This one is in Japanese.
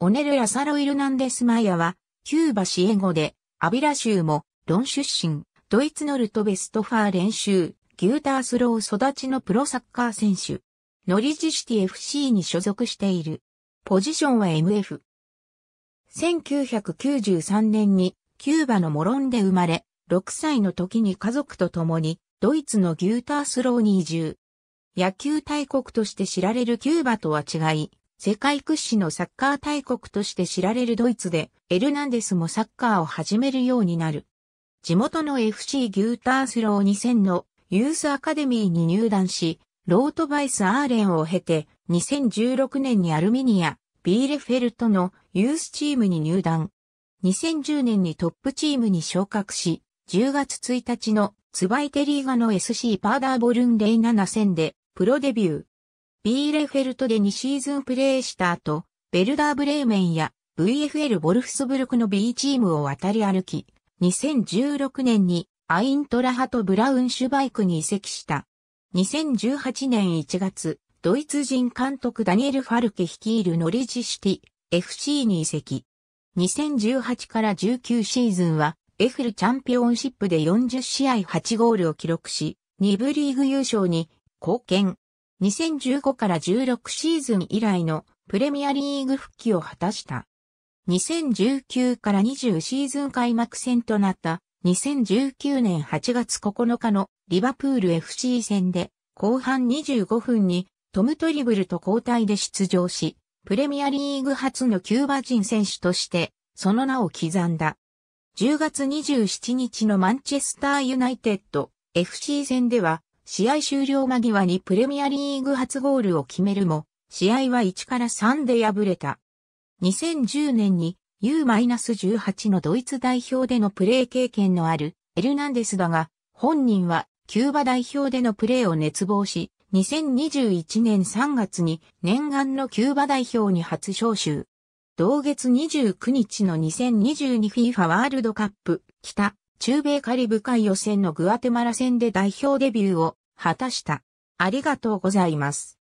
オネル・ラサロ・イルナンデス・マイアは、キューバシエゴで、アビラ州も、ロン出身、ドイツノルトベストファー練習、ギュータースロー育ちのプロサッカー選手。ノリジシティ FC に所属している。ポジションは MF。1993年にキューバのモロンで生まれ、6歳の時に家族と共にドイツのギュータースローに移住。野球大国として知られるキューバとは違い、世界屈指のサッカー大国として知られるドイツで、エルナンデスもサッカーを始めるようになる。地元の FC ギュータースロー2000のユースアカデミーに入団し、ロートバイス・アーレンを経て、2016年にアルミニア、ビーレフェルトのユースチームに入団。2010年にトップチームに昇格し、10月1日のツバイテリーガの SC パーダーボルンレイ7戦でプロデビュー。ビーレフェルトで2シーズンプレーした後、ベルダーブレーメンや VFL ボルフスブルクの B チームを渡り歩き、2016年にアイントラハとブラウンシュバイクに移籍した。2018年1月、ドイツ人監督ダニエル・ファルケ率いるノリジシティ FC に移籍。2018から19シーズンはエフルチャンピオンシップで40試合8ゴールを記録し、2部リーグ優勝に貢献。2015から16シーズン以来のプレミアリーグ復帰を果たした。2019から20シーズン開幕戦となった2019年8月9日のリバプール FC 戦で後半25分にトムトリブルと交代で出場し、プレミアリーグ初のキューバ人選手としてその名を刻んだ。10月27日のマンチェスターユナイテッド FC 戦では試合終了間際にプレミアリーグ初ゴールを決めるも、試合は1から3で敗れた。2010年に U-18 のドイツ代表でのプレー経験のあるエルナンデスだが、本人はキューバ代表でのプレーを熱望し、2021年3月に念願のキューバ代表に初招集。同月29日の 2022FIFA ワールドカップ北中米カリブ海予選のグアテマラ戦で代表デビューを果たした。ありがとうございます。